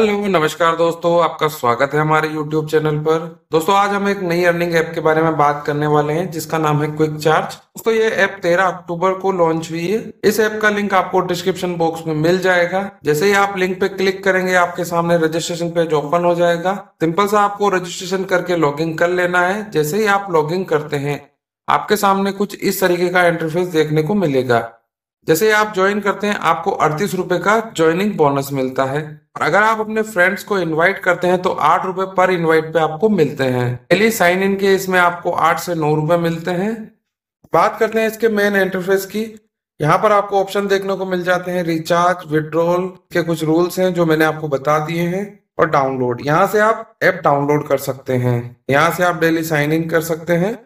hello नमस्कार दोस्तों आपका स्वागत है हमारे यूट्यूब चैनल पर दोस्तों आज हम एक नई अर्निंग ऐप के बारे में बात करने वाले हैं जिसका नाम है क्विक चार्ज दोस्तों ये ऐप 13 अक्टूबर को लॉन्च हुई है इस ऐप का लिंक आपको डिस्क्रिप्शन बॉक्स में मिल जाएगा जैसे ही आप लिंक पे क्लिक करेंगे आपके सामने रजिस्ट्रेशन पेज ओपन हो जाएगा सिंपल सा आपको रजिस्ट्रेशन करके लॉग कर लेना है जैसे ही आप लॉग करते हैं आपके सामने कुछ इस तरीके का इंटरफेस देखने को मिलेगा जैसे आप ज्वाइन करते हैं आपको अड़तीस रुपए का ज्वाइनिंग बोनस मिलता है और अगर आप अपने फ्रेंड्स को इनवाइट करते हैं तो आठ रुपए पर इनवाइट पे आपको मिलते हैं डेली साइन इन के इसमें आपको आठ से नौ रुपए मिलते हैं बात करते हैं इसके मेन इंटरफेस की यहाँ पर आपको ऑप्शन देखने को मिल जाते हैं रिचार्ज विड्रोल के कुछ रूल्स हैं जो मैंने आपको बता दिए हैं और डाउनलोड यहाँ से आप ऐप डाउनलोड कर सकते हैं यहाँ से आप डेली साइन इन कर सकते हैं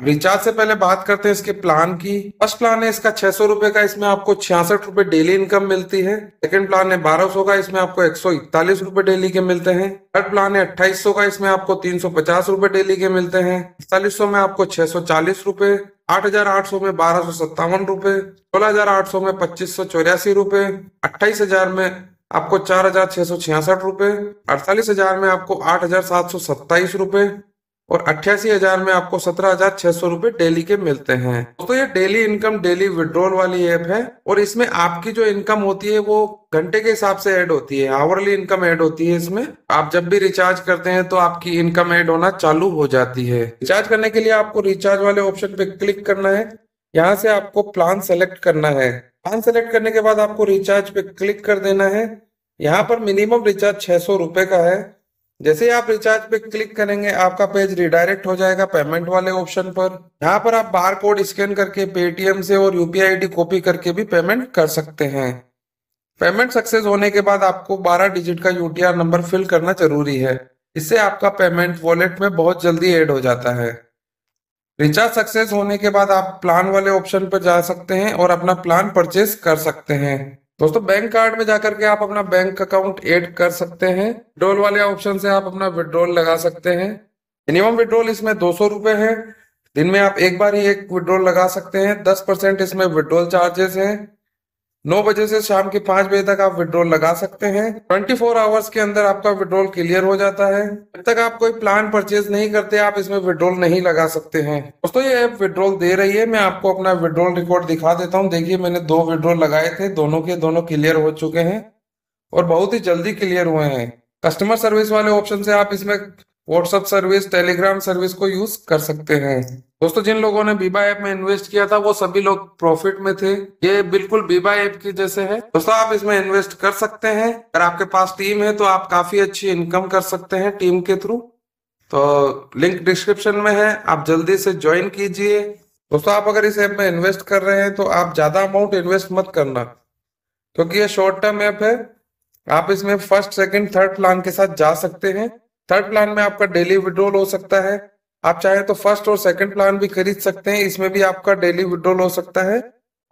रिचार्ज से पहले बात करते हैं इसके प्लान की फर्स्ट प्लान है इसका छह सौ रुपए का इसमें आपको छियासठ रुपए डेली इनकम मिलती है सेकंड प्लान है बारह सौ का इसमें आपको एक सौ इकतालीस रुपए डेली के मिलते हैं थर्ड प्लान है अट्ठाईस सौ का इसमें आपको तीन सौ पचास रुपए डेली के मिलते हैं इकतालीस सौ में आपको छह सौ चालीस रुपए आठ हजार आठ सौ में बारह सौ सत्तावन रुपए सोलह हजार आठ सौ में पच्चीस सौ चौरासी रुपए अट्ठाईस हजार में आपको चार हजार छह सौ छियासठ रुपए अड़तालीस हजार में आपको आठ हजार सात सौ सत्ताईस रुपए और अट्ठासी हजार में आपको सत्रह हजार छह सौ रूपये डेली के मिलते हैं तो ये डेली इनकम डेली विड्रॉल वाली ऐप है और इसमें आपकी जो इनकम होती है वो घंटे के हिसाब से ऐड होती है आवरली इनकम ऐड होती है इसमें आप जब भी रिचार्ज करते हैं तो आपकी इनकम ऐड होना चालू हो जाती है रिचार्ज करने के लिए आपको रिचार्ज वाले ऑप्शन पे क्लिक करना है यहाँ से आपको प्लान सेलेक्ट करना है प्लान सेलेक्ट करने के बाद आपको रिचार्ज पे क्लिक कर देना है यहाँ पर मिनिमम रिचार्ज छह सौ रुपए का है जैसे ही आप रिचार्ज पे क्लिक करेंगे आपका पेज रिडायरेक्ट हो जाएगा पेमेंट वाले ऑप्शन पर यहाँ पर आप बार कोड स्कैन करके पेटीएम से और यूपीआई आईडी कॉपी करके भी पेमेंट कर सकते हैं पेमेंट सक्सेस होने के बाद आपको 12 डिजिट का यूटीआर नंबर फिल करना जरूरी है इससे आपका पेमेंट वॉलेट में बहुत जल्दी एड हो जाता है रिचार्ज सक्सेस होने के बाद आप प्लान वाले ऑप्शन पर जा सकते हैं और अपना प्लान परचेस कर सकते हैं दोस्तों बैंक कार्ड में जाकर के आप अपना बैंक अकाउंट ऐड कर सकते हैं विड्रोल वाले ऑप्शन से आप अपना विड्रोल लगा सकते हैं मिनिमम विड्रोल इसमें दो सौ रुपए है दिन में आप एक बार ही एक विड्रोल लगा सकते हैं दस परसेंट इसमें विड्रोल चार्जेस हैं नौ बजे से शाम के पांच बजे तक आप विड्रॉल लगा सकते हैं 24 फोर आवर्स के अंदर आपका विड्रॉल क्लियर हो जाता है जब तक आप कोई प्लान परचेज नहीं करते आप इसमें विड्रॉल नहीं लगा सकते हैं दोस्तों ये ऐप विड्रॉल दे रही है मैं आपको अपना विड्रॉल रिकॉर्ड दिखा देता हूँ देखिए मैंने दो विड्रॉल लगाए थे दोनों के दोनों क्लियर हो चुके हैं और बहुत ही जल्दी क्लियर हुए हैं कस्टमर सर्विस वाले ऑप्शन से आप इसमें व्हाट्सअप सर्विस टेलीग्राम सर्विस को यूज कर सकते हैं दोस्तों जिन लोगों ने बीबा ऐप में इन्वेस्ट किया था वो सभी लोग प्रॉफिट में थे ये बिल्कुल बीबा ऐप की जैसे है दोस्तों आप इसमें इन्वेस्ट कर सकते हैं अगर आपके पास टीम है तो आप काफी अच्छी इनकम कर सकते हैं टीम के थ्रू तो लिंक डिस्क्रिप्शन में है आप जल्दी से ज्वाइन कीजिए दोस्तों आप अगर इस ऐप में इन्वेस्ट कर रहे हैं तो आप ज्यादा अमाउंट इन्वेस्ट मत करना क्योंकि ये शॉर्ट टर्म ऐप है आप इसमें फर्स्ट सेकंड थर्ड प्लान के साथ जा सकते हैं थर्ड प्लान में आपका डेली विड्रोल हो सकता है आप चाहे तो फर्स्ट और सेकंड प्लान भी खरीद सकते हैं इसमें भी आपका डेली विड्रोल हो सकता है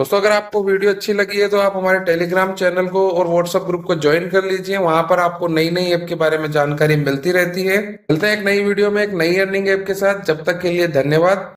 दोस्तों अगर आपको वीडियो अच्छी लगी है तो आप हमारे टेलीग्राम चैनल को और व्हाट्सएप ग्रुप को ज्वाइन कर लीजिए वहां पर आपको नई नई ऐप के बारे में जानकारी मिलती रहती है मिलते हैं एक नई वीडियो में एक नई अर्निंग ऐप के साथ जब तक के लिए धन्यवाद